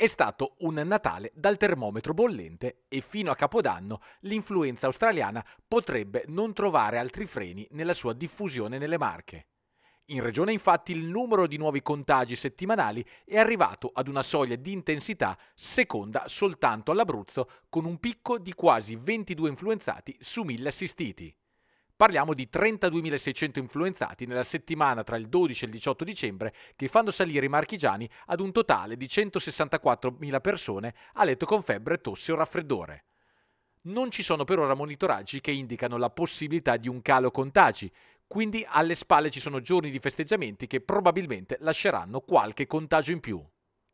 È stato un Natale dal termometro bollente e fino a Capodanno l'influenza australiana potrebbe non trovare altri freni nella sua diffusione nelle Marche. In regione infatti il numero di nuovi contagi settimanali è arrivato ad una soglia di intensità seconda soltanto all'Abruzzo con un picco di quasi 22 influenzati su 1000 assistiti. Parliamo di 32.600 influenzati nella settimana tra il 12 e il 18 dicembre che fanno salire i marchigiani ad un totale di 164.000 persone a letto con febbre, tosse o raffreddore. Non ci sono per ora monitoraggi che indicano la possibilità di un calo contagi, quindi alle spalle ci sono giorni di festeggiamenti che probabilmente lasceranno qualche contagio in più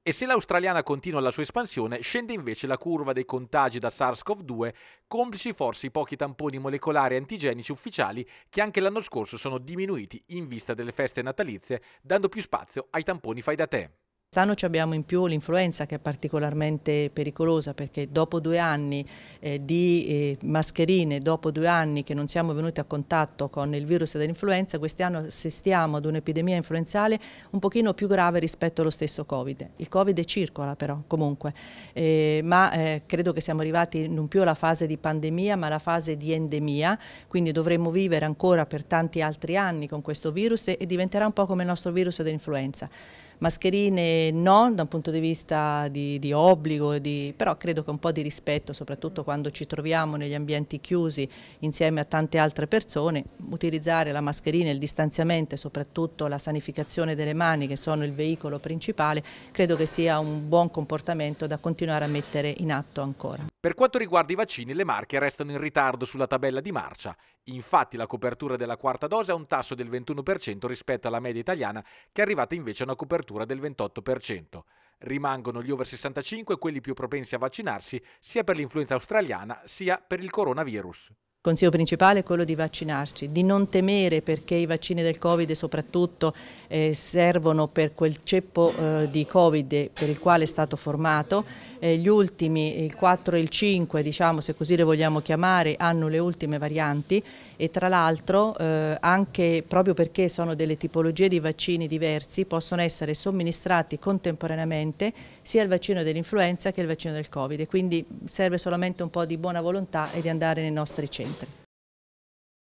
e se l'australiana continua la sua espansione scende invece la curva dei contagi da SARS-CoV-2, complici forse i pochi tamponi molecolari antigenici ufficiali che anche l'anno scorso sono diminuiti in vista delle feste natalizie, dando più spazio ai tamponi fai da te. Quest'anno abbiamo in più l'influenza che è particolarmente pericolosa perché dopo due anni eh, di eh, mascherine, dopo due anni che non siamo venuti a contatto con il virus dell'influenza, quest'anno assistiamo ad un'epidemia influenzale un pochino più grave rispetto allo stesso Covid. Il Covid circola però comunque, eh, ma eh, credo che siamo arrivati non più alla fase di pandemia ma alla fase di endemia, quindi dovremmo vivere ancora per tanti altri anni con questo virus e, e diventerà un po' come il nostro virus dell'influenza. Mascherine no, da un punto di vista di, di obbligo, di, però credo che un po' di rispetto, soprattutto quando ci troviamo negli ambienti chiusi insieme a tante altre persone, utilizzare la mascherina, il distanziamento e soprattutto la sanificazione delle mani che sono il veicolo principale, credo che sia un buon comportamento da continuare a mettere in atto ancora. Per quanto riguarda i vaccini, le marche restano in ritardo sulla tabella di marcia. Infatti la copertura della quarta dose ha un tasso del 21% rispetto alla media italiana che è arrivata invece a una copertura del 28%. Rimangono gli over 65 quelli più propensi a vaccinarsi sia per l'influenza australiana sia per il coronavirus consiglio principale è quello di vaccinarci, di non temere perché i vaccini del Covid soprattutto eh, servono per quel ceppo eh, di Covid per il quale è stato formato. Eh, gli ultimi, il 4 e il 5, diciamo se così le vogliamo chiamare, hanno le ultime varianti e tra l'altro eh, anche proprio perché sono delle tipologie di vaccini diversi possono essere somministrati contemporaneamente sia il vaccino dell'influenza che il vaccino del Covid. Quindi serve solamente un po' di buona volontà e di andare nei nostri centri. Gracias.